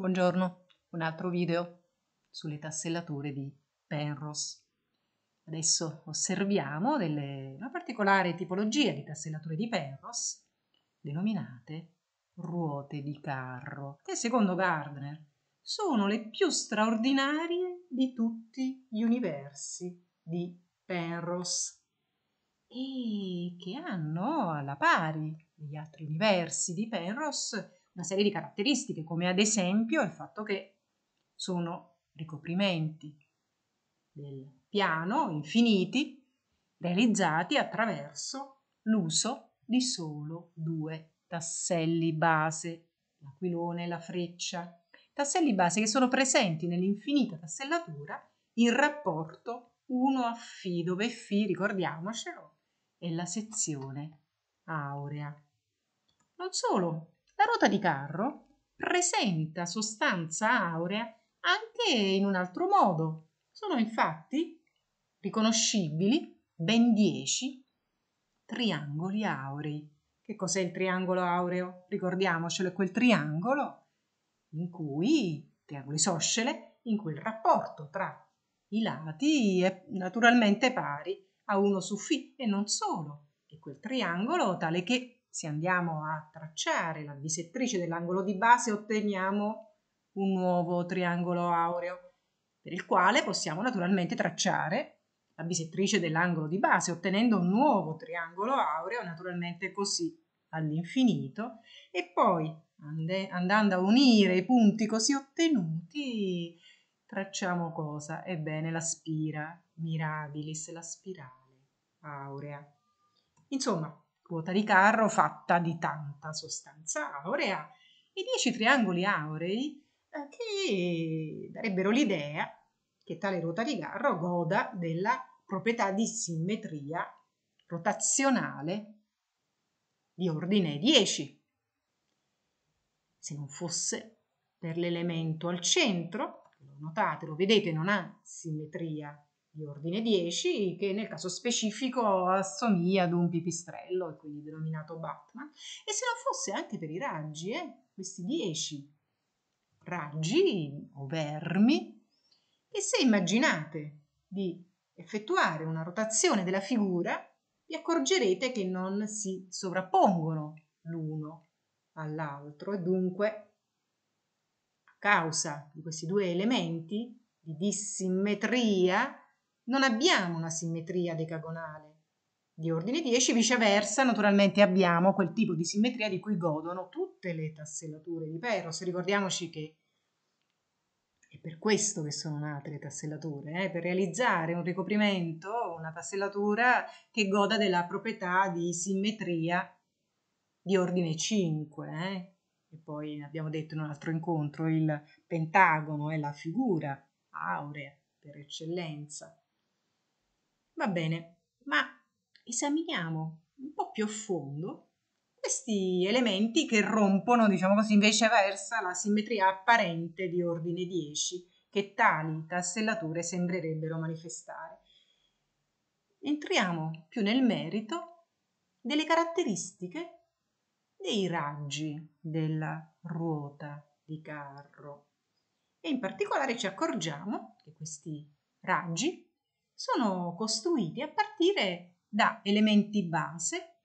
Buongiorno, un altro video sulle tassellature di Penrose. Adesso osserviamo delle, una particolare tipologia di tassellature di Penrose, denominate ruote di carro, che secondo Gardner sono le più straordinarie di tutti gli universi di Penrose e che hanno alla pari degli altri universi di Penrose una serie di caratteristiche, come ad esempio il fatto che sono ricoprimenti del piano infiniti realizzati attraverso l'uso di solo due tasselli base, l'aquilone e la freccia. Tasselli base che sono presenti nell'infinita tassellatura in rapporto 1 a Φ, dove Φ, ricordiamocelo, è la sezione aurea. Non solo, la ruota di carro presenta sostanza aurea anche in un altro modo. Sono infatti riconoscibili ben 10 triangoli aurei. Che cos'è il triangolo aureo? Ricordiamocelo, è quel triangolo in cui, triangolo isoscele, in cui il rapporto tra i lati è naturalmente pari a 1 su φ e non solo. È quel triangolo tale che se andiamo a tracciare la bisettrice dell'angolo di base otteniamo un nuovo triangolo aureo per il quale possiamo naturalmente tracciare la bisettrice dell'angolo di base ottenendo un nuovo triangolo aureo naturalmente così all'infinito e poi andando a unire i punti così ottenuti tracciamo cosa? Ebbene la spira mirabilis, la spirale aurea. Insomma, ruota di carro fatta di tanta sostanza aurea e dieci triangoli aurei eh, che darebbero l'idea che tale ruota di carro goda della proprietà di simmetria rotazionale di ordine 10. Se non fosse per l'elemento al centro, lo notate, lo vedete, non ha simmetria di ordine 10 che nel caso specifico assomiglia ad un pipistrello e quindi denominato Batman e se non fosse anche per i raggi, eh, questi 10 raggi o vermi che se immaginate di effettuare una rotazione della figura vi accorgerete che non si sovrappongono l'uno all'altro e dunque a causa di questi due elementi di dissimmetria non abbiamo una simmetria decagonale. Di ordine 10, viceversa, naturalmente abbiamo quel tipo di simmetria di cui godono tutte le tassellature di Peros. Ricordiamoci che è per questo che sono nate le tassellature, eh? per realizzare un ricoprimento, una tassellatura che goda della proprietà di simmetria di ordine 5. Eh? E poi abbiamo detto in un altro incontro, il pentagono è la figura aurea per eccellenza. Va bene, ma esaminiamo un po' più a fondo questi elementi che rompono, diciamo così, viceversa la simmetria apparente di ordine 10 che tali tassellature sembrerebbero manifestare. Entriamo più nel merito delle caratteristiche dei raggi della ruota di carro e in particolare ci accorgiamo che questi raggi sono costruiti a partire da elementi base,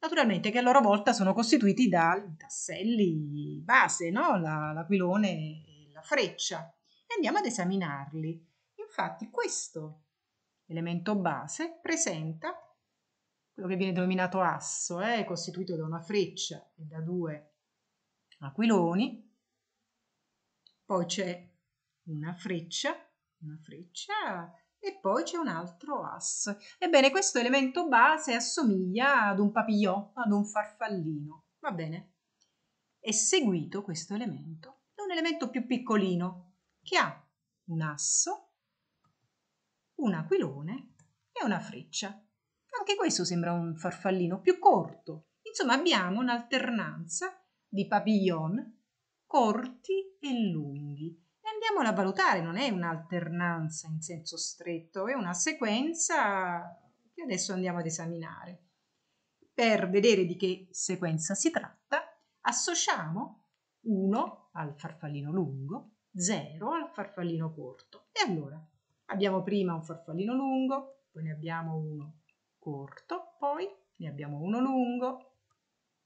naturalmente che a loro volta sono costituiti dai tasselli base, no? l'aquilone e la freccia. E andiamo ad esaminarli. Infatti questo elemento base presenta quello che viene denominato asso, eh, costituito da una freccia e da due aquiloni, poi c'è una freccia, una freccia e poi c'è un altro as. Ebbene, questo elemento base assomiglia ad un papillon, ad un farfallino, va bene? È seguito questo elemento da un elemento più piccolino che ha un asso, un aquilone e una freccia. Anche questo sembra un farfallino più corto. Insomma, abbiamo un'alternanza di papillon corti e lunghi andiamola a valutare, non è un'alternanza in senso stretto, è una sequenza che adesso andiamo ad esaminare. Per vedere di che sequenza si tratta, associamo 1 al farfallino lungo, 0 al farfallino corto. E allora abbiamo prima un farfallino lungo, poi ne abbiamo uno corto, poi ne abbiamo uno lungo,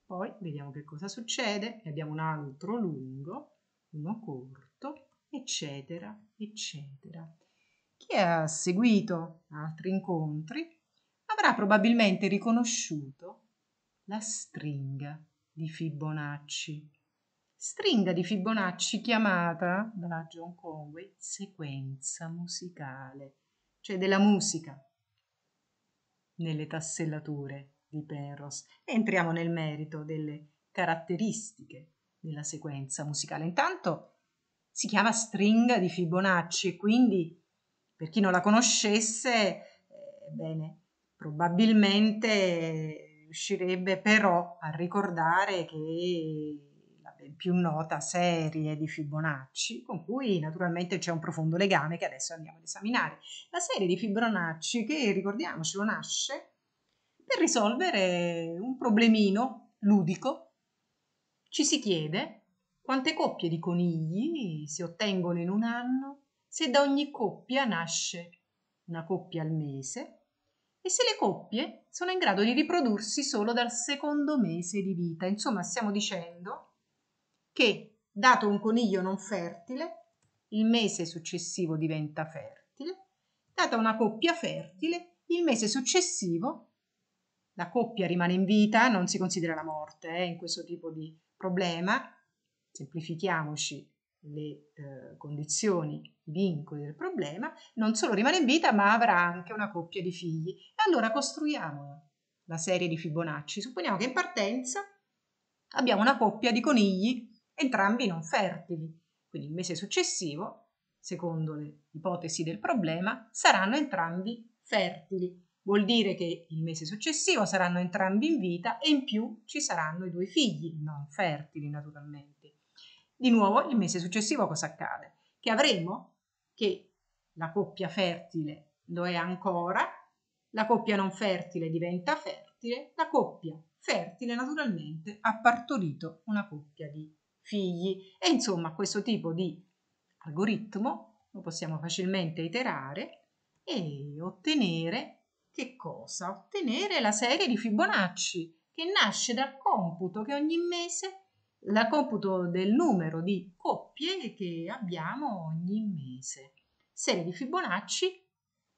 poi vediamo che cosa succede, ne abbiamo un altro lungo, uno corto, eccetera, eccetera. Chi ha seguito altri incontri avrà probabilmente riconosciuto la stringa di Fibonacci, stringa di Fibonacci chiamata da John Conway sequenza musicale, cioè della musica nelle tassellature di Penrose. Entriamo nel merito delle caratteristiche della sequenza musicale. Intanto si chiama stringa di Fibonacci, quindi per chi non la conoscesse, eh, bene, probabilmente riuscirebbe però a ricordare che la ben più nota serie di Fibonacci, con cui naturalmente c'è un profondo legame che adesso andiamo ad esaminare. La serie di Fibonacci che, ricordiamocelo, nasce per risolvere un problemino ludico. Ci si chiede quante coppie di conigli si ottengono in un anno se da ogni coppia nasce una coppia al mese e se le coppie sono in grado di riprodursi solo dal secondo mese di vita. Insomma, stiamo dicendo che, dato un coniglio non fertile, il mese successivo diventa fertile, data una coppia fertile, il mese successivo la coppia rimane in vita, non si considera la morte eh, in questo tipo di problema, semplifichiamoci le eh, condizioni, i vincoli del problema, non solo rimane in vita ma avrà anche una coppia di figli. E allora costruiamo la serie di Fibonacci. Supponiamo che in partenza abbiamo una coppia di conigli, entrambi non fertili. Quindi il mese successivo, secondo le ipotesi del problema, saranno entrambi fertili. Vuol dire che il mese successivo saranno entrambi in vita e in più ci saranno i due figli non fertili naturalmente. Di nuovo il mese successivo cosa accade? Che avremo che la coppia fertile lo è ancora, la coppia non fertile diventa fertile, la coppia fertile naturalmente ha partorito una coppia di figli e insomma questo tipo di algoritmo lo possiamo facilmente iterare e ottenere che cosa? Ottenere la serie di Fibonacci che nasce dal computo che ogni mese la computo del numero di coppie che abbiamo ogni mese. Serie di Fibonacci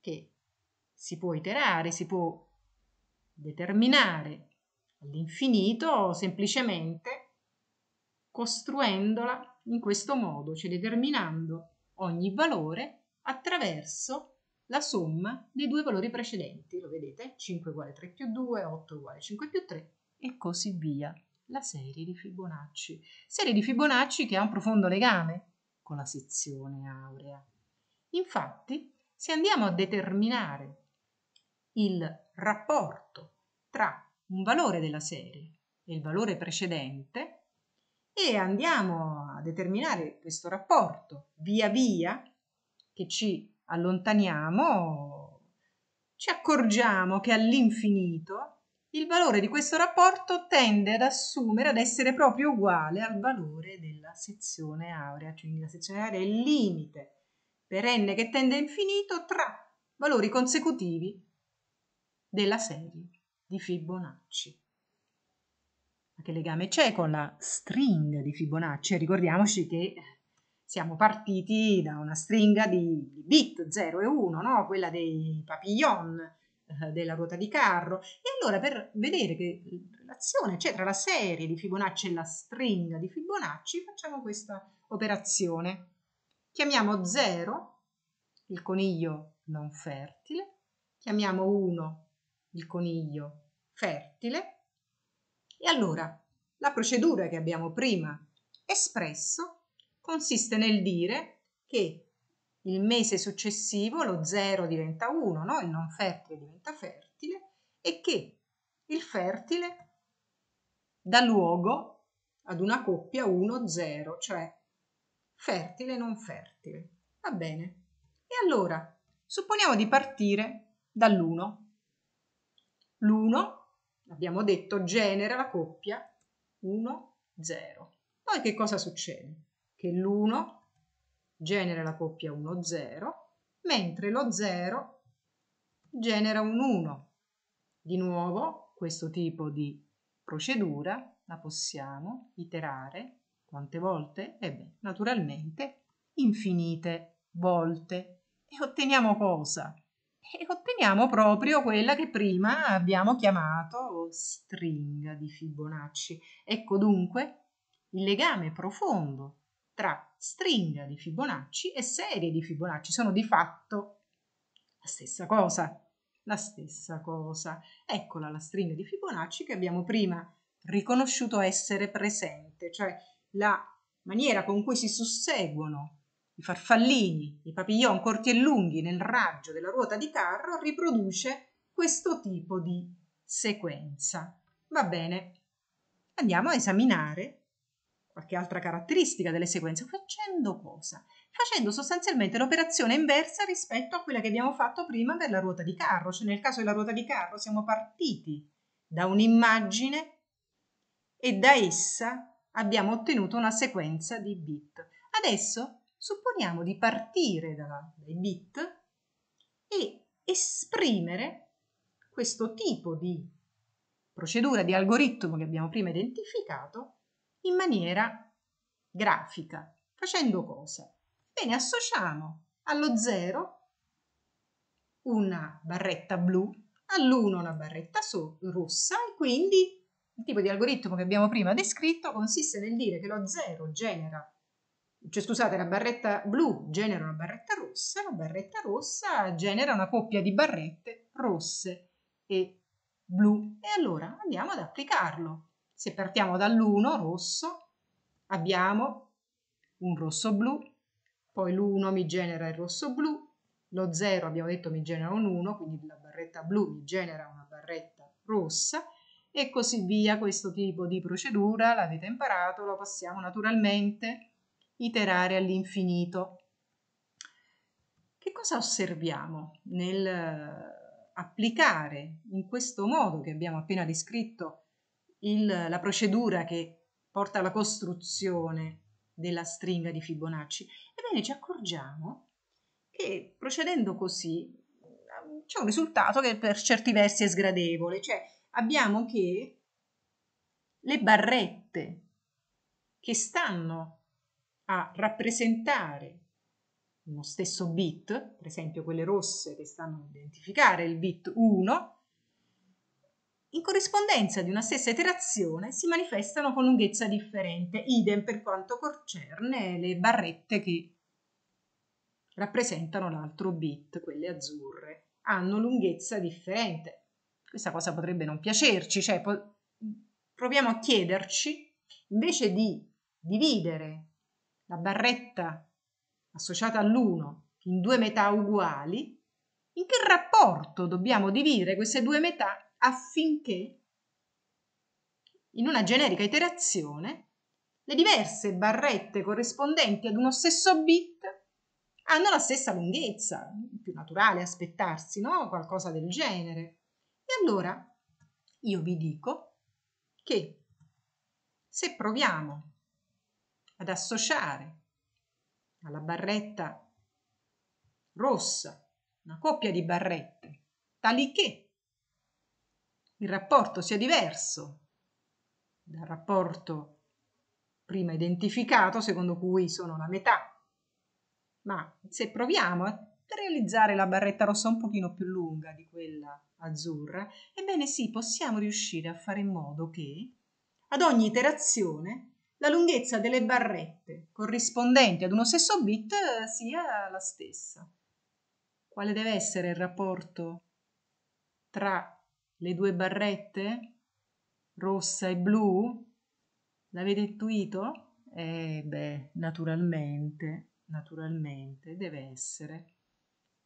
che si può iterare, si può determinare all'infinito semplicemente costruendola in questo modo, cioè determinando ogni valore attraverso la somma dei due valori precedenti, lo vedete? 5 uguale 3 più 2, 8 uguale 5 più 3 e così via la serie di Fibonacci, serie di Fibonacci che ha un profondo legame con la sezione aurea. Infatti, se andiamo a determinare il rapporto tra un valore della serie e il valore precedente e andiamo a determinare questo rapporto via via che ci allontaniamo, ci accorgiamo che all'infinito il valore di questo rapporto tende ad assumere, ad essere proprio uguale al valore della sezione aurea, quindi la sezione aurea è il limite perenne che tende a infinito tra valori consecutivi della serie di Fibonacci. Ma che legame c'è con la stringa di Fibonacci? Ricordiamoci che siamo partiti da una stringa di bit 0 e 1, no? quella dei papillon, eh, della ruota di carro. E allora per vedere che relazione c'è tra la serie di Fibonacci e la stringa di Fibonacci, facciamo questa operazione. Chiamiamo 0 il coniglio non fertile, chiamiamo 1 il coniglio fertile e allora la procedura che abbiamo prima espresso consiste nel dire che il mese successivo lo 0 diventa 1, no? il non fertile diventa fertile, e che il fertile dà luogo ad una coppia 1-0, cioè fertile non fertile. Va bene. E allora, supponiamo di partire dall'1. L'1, abbiamo detto, genera la coppia 1-0. Poi che cosa succede? Che l'1 genera la coppia 1-0, mentre lo 0 genera un 1. Di nuovo, questo tipo di procedura la possiamo iterare quante volte? Ebbene, naturalmente infinite volte. E otteniamo cosa? E otteniamo proprio quella che prima abbiamo chiamato stringa di Fibonacci. Ecco dunque il legame profondo tra stringa di Fibonacci e serie di Fibonacci, sono di fatto la stessa cosa, la stessa cosa. Eccola la stringa di Fibonacci che abbiamo prima riconosciuto essere presente, cioè la maniera con cui si susseguono i farfallini, i papillon corti e lunghi nel raggio della ruota di carro riproduce questo tipo di sequenza. Va bene, andiamo a esaminare qualche altra caratteristica delle sequenze, facendo cosa? Facendo sostanzialmente l'operazione inversa rispetto a quella che abbiamo fatto prima della ruota di carro, cioè nel caso della ruota di carro siamo partiti da un'immagine e da essa abbiamo ottenuto una sequenza di bit. Adesso supponiamo di partire da, dai bit e esprimere questo tipo di procedura, di algoritmo che abbiamo prima identificato in maniera grafica, facendo cosa? Bene, associamo allo 0 una barretta blu, all'1 una barretta so rossa e quindi il tipo di algoritmo che abbiamo prima descritto consiste nel dire che lo 0 genera, cioè scusate, la barretta blu genera una barretta rossa, la barretta rossa genera una coppia di barrette rosse e blu. E allora andiamo ad applicarlo. Se partiamo dall'1 rosso abbiamo un rosso blu, poi l'1 mi genera il rosso blu, lo 0 abbiamo detto mi genera un 1, quindi la barretta blu mi genera una barretta rossa e così via questo tipo di procedura, l'avete imparato, lo possiamo naturalmente iterare all'infinito. Che cosa osserviamo nel eh, applicare in questo modo che abbiamo appena descritto il, la procedura che porta alla costruzione della stringa di Fibonacci, ebbene ci accorgiamo che procedendo così c'è un risultato che per certi versi è sgradevole, cioè abbiamo che le barrette che stanno a rappresentare uno stesso bit, per esempio quelle rosse che stanno a identificare il bit 1, in corrispondenza di una stessa iterazione si manifestano con lunghezza differente, idem per quanto concerne le barrette che rappresentano l'altro bit, quelle azzurre, hanno lunghezza differente. Questa cosa potrebbe non piacerci, cioè proviamo a chiederci, invece di dividere la barretta associata all'1 in due metà uguali, in che rapporto dobbiamo dividere queste due metà affinché in una generica iterazione le diverse barrette corrispondenti ad uno stesso bit hanno la stessa lunghezza, più naturale aspettarsi, no? Qualcosa del genere. E allora io vi dico che se proviamo ad associare alla barretta rossa una coppia di barrette, tali che il rapporto sia diverso dal rapporto prima identificato, secondo cui sono la metà. Ma se proviamo a realizzare la barretta rossa un pochino più lunga di quella azzurra, ebbene sì, possiamo riuscire a fare in modo che ad ogni iterazione la lunghezza delle barrette corrispondenti ad uno stesso bit eh, sia la stessa. Quale deve essere il rapporto tra le due barrette rossa e blu? L'avete intuito? Eh beh, naturalmente, naturalmente deve essere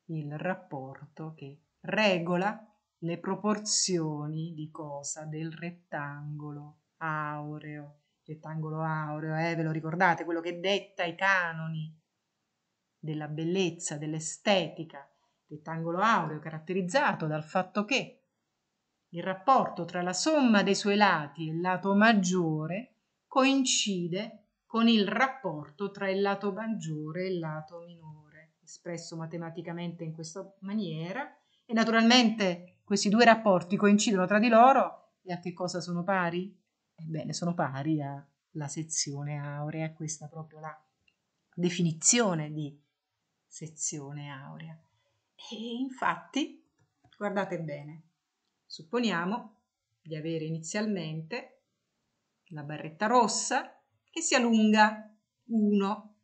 il rapporto che regola le proporzioni di cosa? Del rettangolo aureo. Rettangolo aureo, eh, ve lo ricordate? Quello che detta i canoni della bellezza, dell'estetica. Rettangolo aureo caratterizzato dal fatto che il rapporto tra la somma dei suoi lati e il lato maggiore coincide con il rapporto tra il lato maggiore e il lato minore, espresso matematicamente in questa maniera. E naturalmente questi due rapporti coincidono tra di loro e a che cosa sono pari? Ebbene, sono pari alla sezione aurea, questa è proprio la definizione di sezione aurea. E infatti, guardate bene, Supponiamo di avere inizialmente la barretta rossa che sia lunga 1.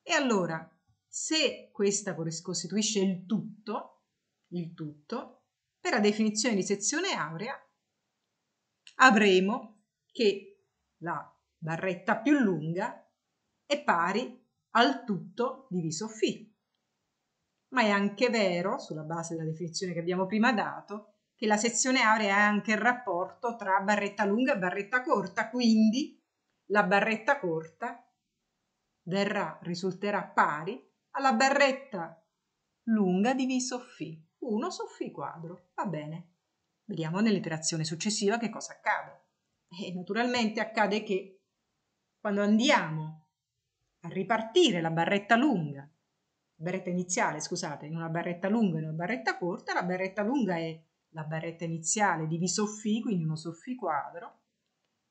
E allora, se questa costituisce il tutto, il tutto, per la definizione di sezione aurea avremo che la barretta più lunga è pari al tutto diviso φ. Ma è anche vero, sulla base della definizione che abbiamo prima dato, che la sezione aurea è anche il rapporto tra barretta lunga e barretta corta, quindi la barretta corta verrà, risulterà pari alla barretta lunga diviso φ, 1 su φ quadro, va bene. Vediamo nell'iterazione successiva che cosa accade. E naturalmente accade che quando andiamo a ripartire la barretta lunga, barretta iniziale, scusate, in una barretta lunga e in una barretta corta, la barretta lunga è la barretta iniziale diviso φ, quindi uno su φ quadro,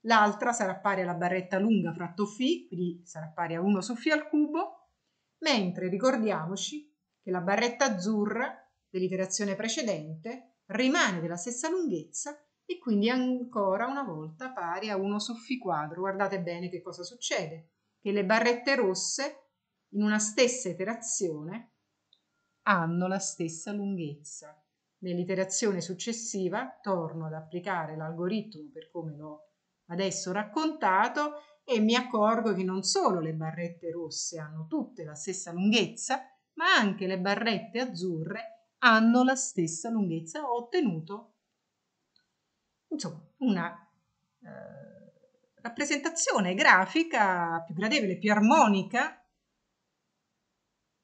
l'altra sarà pari alla barretta lunga fratto fi, quindi sarà pari a 1 su φ al cubo, mentre ricordiamoci che la barretta azzurra dell'iterazione precedente rimane della stessa lunghezza e quindi ancora una volta pari a 1 su φ quadro. Guardate bene che cosa succede, che le barrette rosse in una stessa iterazione hanno la stessa lunghezza. Nell'iterazione successiva torno ad applicare l'algoritmo per come l'ho adesso raccontato e mi accorgo che non solo le barrette rosse hanno tutte la stessa lunghezza, ma anche le barrette azzurre hanno la stessa lunghezza. Ho ottenuto insomma, una eh, rappresentazione grafica più gradevole, più armonica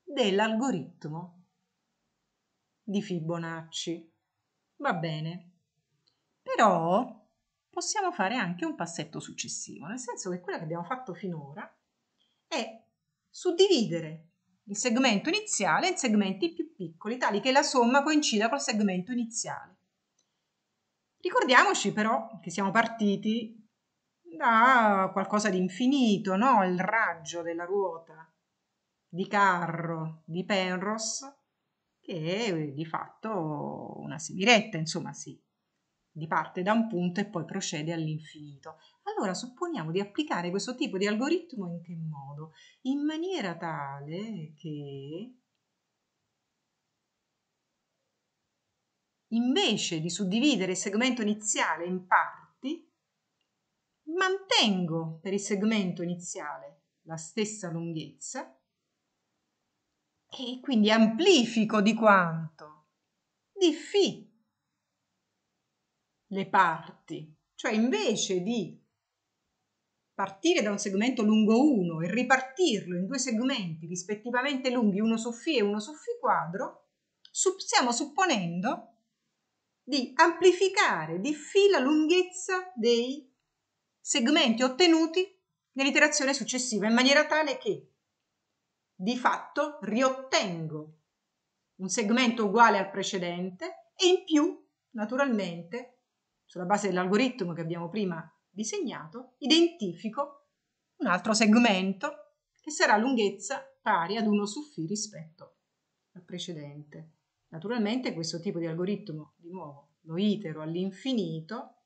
dell'algoritmo di Fibonacci. Va bene. Però possiamo fare anche un passetto successivo, nel senso che quello che abbiamo fatto finora è suddividere il segmento iniziale in segmenti più piccoli, tali che la somma coincida col segmento iniziale. Ricordiamoci però che siamo partiti da qualcosa di infinito, no? il raggio della ruota di carro di Penrose che è di fatto una semiretta, insomma si parte da un punto e poi procede all'infinito. Allora supponiamo di applicare questo tipo di algoritmo in che modo? In maniera tale che invece di suddividere il segmento iniziale in parti, mantengo per il segmento iniziale la stessa lunghezza e quindi amplifico di quanto? Di fi. le parti, cioè invece di partire da un segmento lungo 1 e ripartirlo in due segmenti rispettivamente lunghi, uno su fi e uno su fi quadro, stiamo supponendo di amplificare di fi la lunghezza dei segmenti ottenuti nell'iterazione successiva in maniera tale che di fatto riottengo un segmento uguale al precedente e in più, naturalmente, sulla base dell'algoritmo che abbiamo prima disegnato, identifico un altro segmento che sarà lunghezza pari ad 1 su φ rispetto al precedente. Naturalmente questo tipo di algoritmo, di nuovo, lo itero all'infinito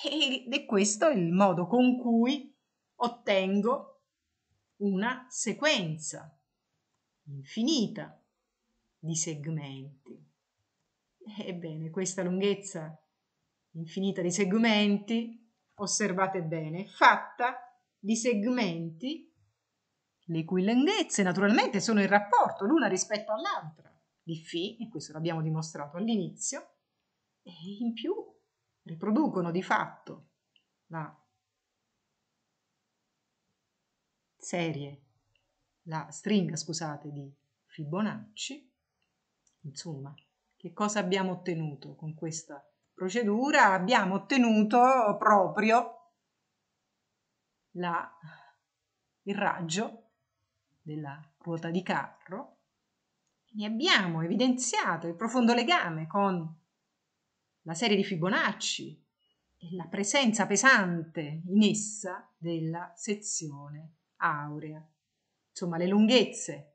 ed è questo il modo con cui ottengo una sequenza infinita di segmenti ebbene questa lunghezza infinita di segmenti osservate bene è fatta di segmenti le cui lunghezze naturalmente sono in rapporto l'una rispetto all'altra di φ, e questo l'abbiamo dimostrato all'inizio, e in più riproducono di fatto la serie la stringa, scusate, di Fibonacci. Insomma, che cosa abbiamo ottenuto con questa procedura? Abbiamo ottenuto proprio la, il raggio della ruota di carro e abbiamo evidenziato il profondo legame con la serie di Fibonacci e la presenza pesante in essa della sezione aurea insomma le lunghezze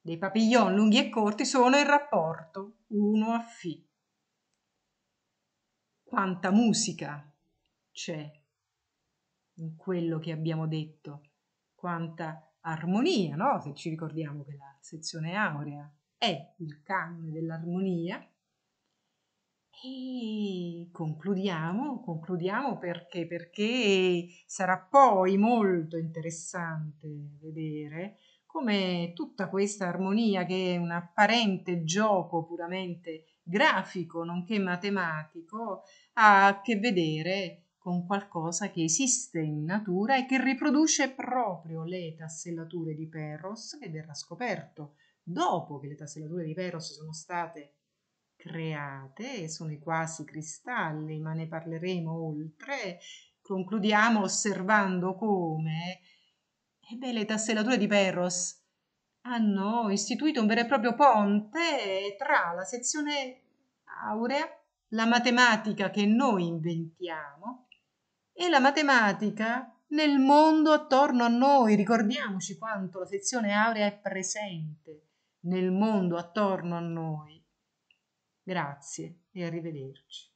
dei papillon lunghi e corti sono in rapporto 1 a φ. Quanta musica c'è in quello che abbiamo detto, quanta armonia, no? se ci ricordiamo che la sezione aurea è il canone dell'armonia, e concludiamo, concludiamo perché, perché sarà poi molto interessante vedere come tutta questa armonia che è un apparente gioco puramente grafico nonché matematico ha a che vedere con qualcosa che esiste in natura e che riproduce proprio le tassellature di Perros che verrà scoperto dopo che le tassellature di Perros sono state create e sono i quasi cristalli, ma ne parleremo oltre. Concludiamo osservando come ebbene, eh, le tassellature di Perros hanno istituito un vero e proprio ponte tra la sezione aurea, la matematica che noi inventiamo e la matematica nel mondo attorno a noi. Ricordiamoci quanto la sezione aurea è presente nel mondo attorno a noi Grazie e arrivederci.